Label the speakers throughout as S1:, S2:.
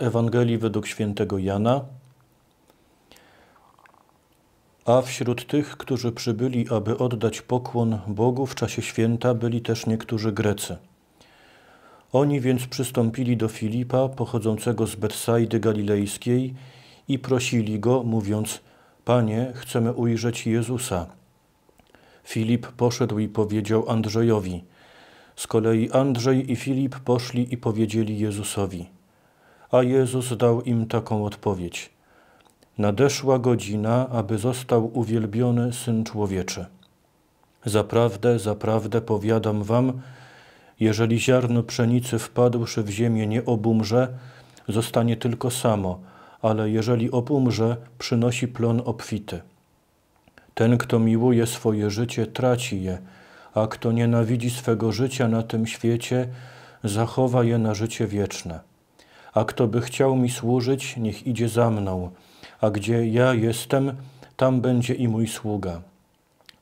S1: Ewangelii według świętego Jana. A wśród tych, którzy przybyli, aby oddać pokłon Bogu w czasie święta, byli też niektórzy Grecy. Oni więc przystąpili do Filipa, pochodzącego z Bersajdy Galilejskiej, i prosili go, mówiąc: Panie, chcemy ujrzeć Jezusa. Filip poszedł i powiedział Andrzejowi. Z kolei Andrzej i Filip poszli i powiedzieli Jezusowi. A Jezus dał im taką odpowiedź. Nadeszła godzina, aby został uwielbiony Syn Człowieczy. Zaprawdę, zaprawdę powiadam wam, jeżeli ziarno pszenicy wpadłszy w ziemię nie obumrze, zostanie tylko samo, ale jeżeli obumrze, przynosi plon obfity. Ten, kto miłuje swoje życie, traci je, a kto nienawidzi swego życia na tym świecie, zachowa je na życie wieczne. A kto by chciał mi służyć, niech idzie za mną. A gdzie ja jestem, tam będzie i mój sługa.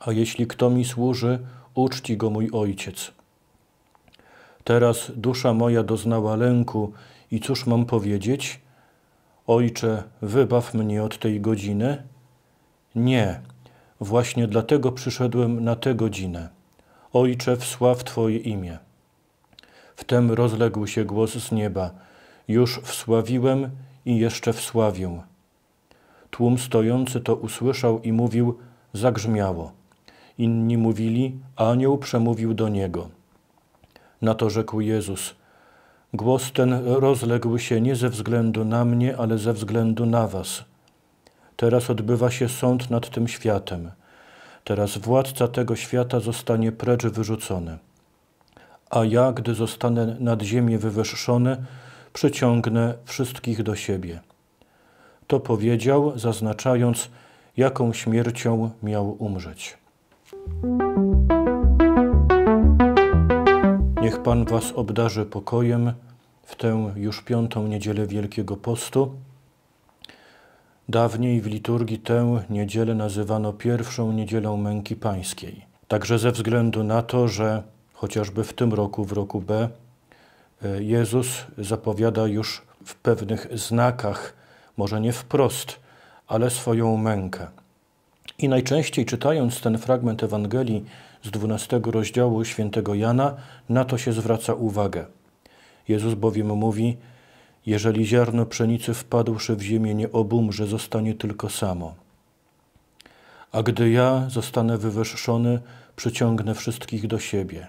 S1: A jeśli kto mi służy, uczci go mój ojciec. Teraz dusza moja doznała lęku i cóż mam powiedzieć? Ojcze, wybaw mnie od tej godziny? Nie, właśnie dlatego przyszedłem na tę godzinę. Ojcze, wsław Twoje imię. Wtem rozległ się głos z nieba – już wsławiłem i jeszcze wsławię. Tłum stojący to usłyszał i mówił, zagrzmiało. Inni mówili, anioł przemówił do niego. Na to rzekł Jezus, głos ten rozległ się nie ze względu na mnie, ale ze względu na was. Teraz odbywa się sąd nad tym światem. Teraz władca tego świata zostanie precz wyrzucony. A ja, gdy zostanę nad ziemię wywyższony, przyciągnę wszystkich do siebie. To powiedział, zaznaczając, jaką śmiercią miał umrzeć. Niech Pan Was obdarzy pokojem w tę już piątą niedzielę Wielkiego Postu. Dawniej w liturgii tę niedzielę nazywano pierwszą niedzielą męki pańskiej. Także ze względu na to, że chociażby w tym roku, w roku B, E, Jezus zapowiada już w pewnych znakach, może nie wprost, ale swoją mękę. I najczęściej czytając ten fragment Ewangelii z 12 rozdziału świętego Jana, na to się zwraca uwagę. Jezus bowiem mówi: Jeżeli ziarno pszenicy wpadłszy w ziemię nie obumrze, zostanie tylko samo. A gdy ja zostanę wywyższony, przyciągnę wszystkich do siebie.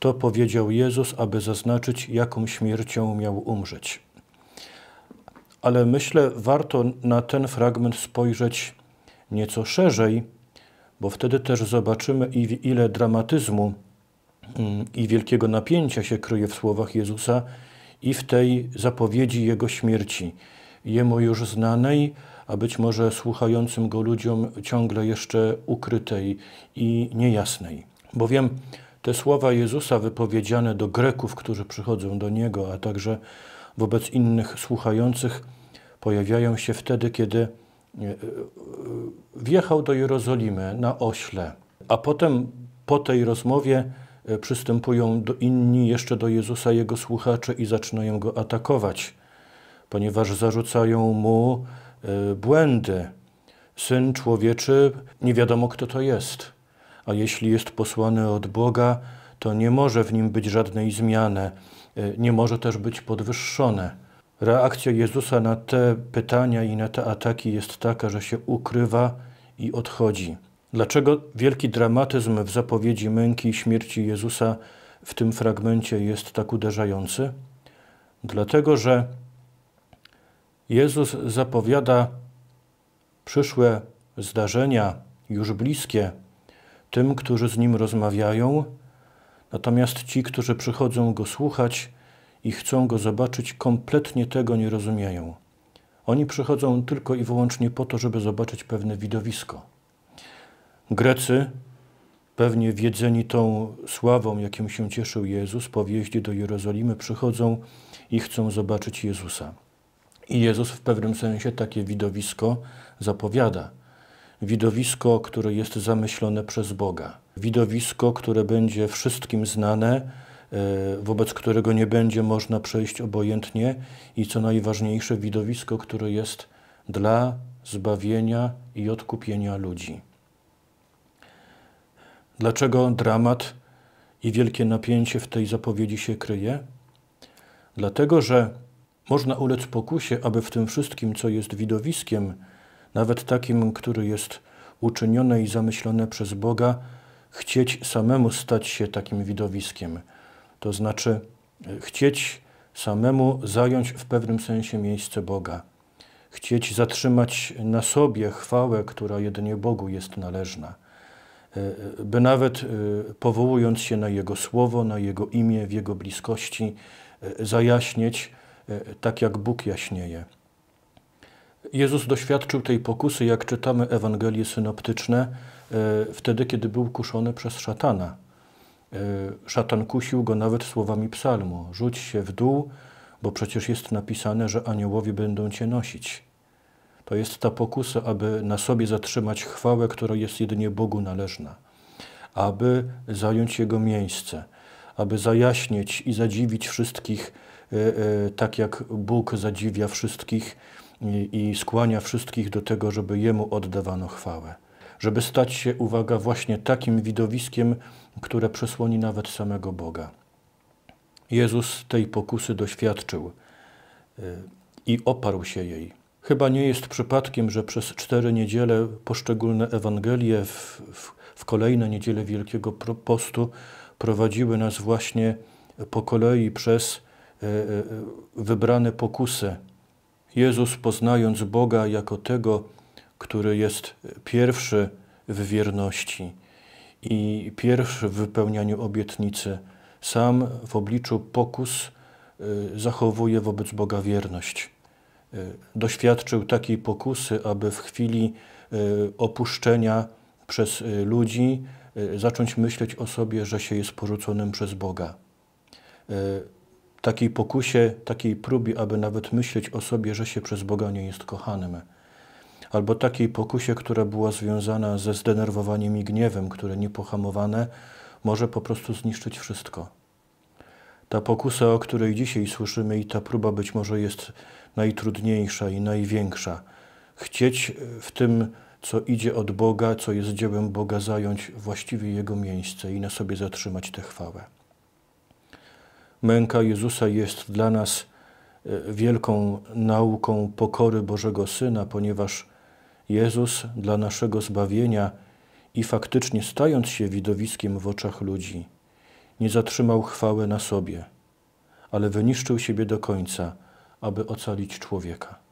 S1: To powiedział Jezus, aby zaznaczyć, jaką śmiercią miał umrzeć. Ale myślę, warto na ten fragment spojrzeć nieco szerzej, bo wtedy też zobaczymy, ile dramatyzmu mm, i wielkiego napięcia się kryje w słowach Jezusa i w tej zapowiedzi Jego śmierci, Jemu już znanej, a być może słuchającym Go ludziom ciągle jeszcze ukrytej i niejasnej. Bowiem te słowa Jezusa wypowiedziane do Greków, którzy przychodzą do Niego, a także wobec innych słuchających, pojawiają się wtedy, kiedy e, e, wjechał do Jerozolimy na ośle, a potem po tej rozmowie e, przystępują do inni jeszcze do Jezusa jego słuchacze i zaczynają go atakować, ponieważ zarzucają mu błędy. Syn człowieczy, nie wiadomo kto to jest a jeśli jest posłany od Boga, to nie może w nim być żadnej zmiany, y, nie może też być podwyższone. Reakcja Jezusa na te pytania i na te ataki jest taka, że się ukrywa i odchodzi. Dlaczego wielki dramatyzm w zapowiedzi męki i śmierci Jezusa w tym fragmencie jest tak uderzający? Dlatego, że Jezus zapowiada przyszłe zdarzenia, już bliskie, tym, którzy z Nim rozmawiają, natomiast ci, którzy przychodzą Go słuchać i chcą Go zobaczyć, kompletnie tego nie rozumieją. Oni przychodzą tylko i wyłącznie po to, żeby zobaczyć pewne widowisko. Grecy, pewnie wiedzeni tą sławą, jakim się cieszył Jezus po wjeździe do Jerozolimy, przychodzą i chcą zobaczyć Jezusa. I Jezus w pewnym sensie takie widowisko zapowiada widowisko, które jest zamyślone przez Boga. Widowisko, które będzie wszystkim znane, e, wobec którego nie będzie można przejść obojętnie i co najważniejsze, widowisko, które jest dla zbawienia i odkupienia ludzi. Dlaczego dramat i wielkie napięcie w tej zapowiedzi się kryje? Dlatego, że można ulec pokusie, aby w tym wszystkim, co jest widowiskiem, nawet takim, który jest uczynione i zamyślone przez Boga, chcieć samemu stać się takim widowiskiem. To znaczy, e, chcieć samemu zająć w pewnym sensie miejsce Boga, chcieć zatrzymać na sobie chwałę, która jedynie Bogu jest należna, e, e, by nawet powołując się na Jego słowo, na Jego imię, w Jego bliskości, zajaśnieć tak, jak Bóg jaśnieje. Jezus doświadczył tej pokusy, jak czytamy Ewangelie synoptyczne, e, wtedy, kiedy był kuszony przez szatana. E, szatan kusił go nawet słowami psalmu: rzuć się w dół, bo przecież jest napisane, że aniołowie będą cię nosić. To jest ta pokusa, aby na sobie zatrzymać chwałę, która jest jedynie Bogu należna, aby zająć Jego miejsce, aby zajaśnieć i zadziwić wszystkich, e, tak jak Bóg zadziwia wszystkich i, i skłania wszystkich do tego, żeby Jemu oddawano chwałę. Żeby stać się, uwaga, właśnie takim widowiskiem, które przesłoni nawet samego Boga. Jezus tej pokusy doświadczył y, i oparł się jej. Chyba nie jest przypadkiem, że przez cztery niedziele poszczególne Ewangelie w, w, w kolejne niedziele Wielkiego Postu prowadziły nas właśnie po kolei przez y, y, wybrane pokusy Jezus, poznając Boga jako tego, który jest pierwszy w wierności i pierwszy w wypełnianiu obietnicy, sam w obliczu pokus y, zachowuje wobec Boga wierność. Y, doświadczył takiej pokusy, aby w chwili y, opuszczenia przez ludzi zacząć myśleć o sobie, że się jest porzuconym przez Boga takiej pokusie, takiej próbie, aby nawet myśleć o sobie, że się przez Boga nie jest kochanym, albo takiej pokusie, która była związana ze zdenerwowaniem i gniewem, które niepohamowane może po prostu zniszczyć wszystko. Ta pokusa, o której dzisiaj słyszymy, i ta próba być może jest najtrudniejsza i największa. Chcieć w tym, co idzie od Boga, co jest dziełem Boga, zająć właściwie Jego miejsce i na sobie zatrzymać tę chwałę. Męka Jezusa jest dla nas e, wielką nauką pokory Bożego Syna, ponieważ Jezus dla naszego zbawienia i faktycznie stając się widowiskiem w oczach ludzi, nie zatrzymał chwały na sobie, ale wyniszczył siebie do końca, aby ocalić człowieka.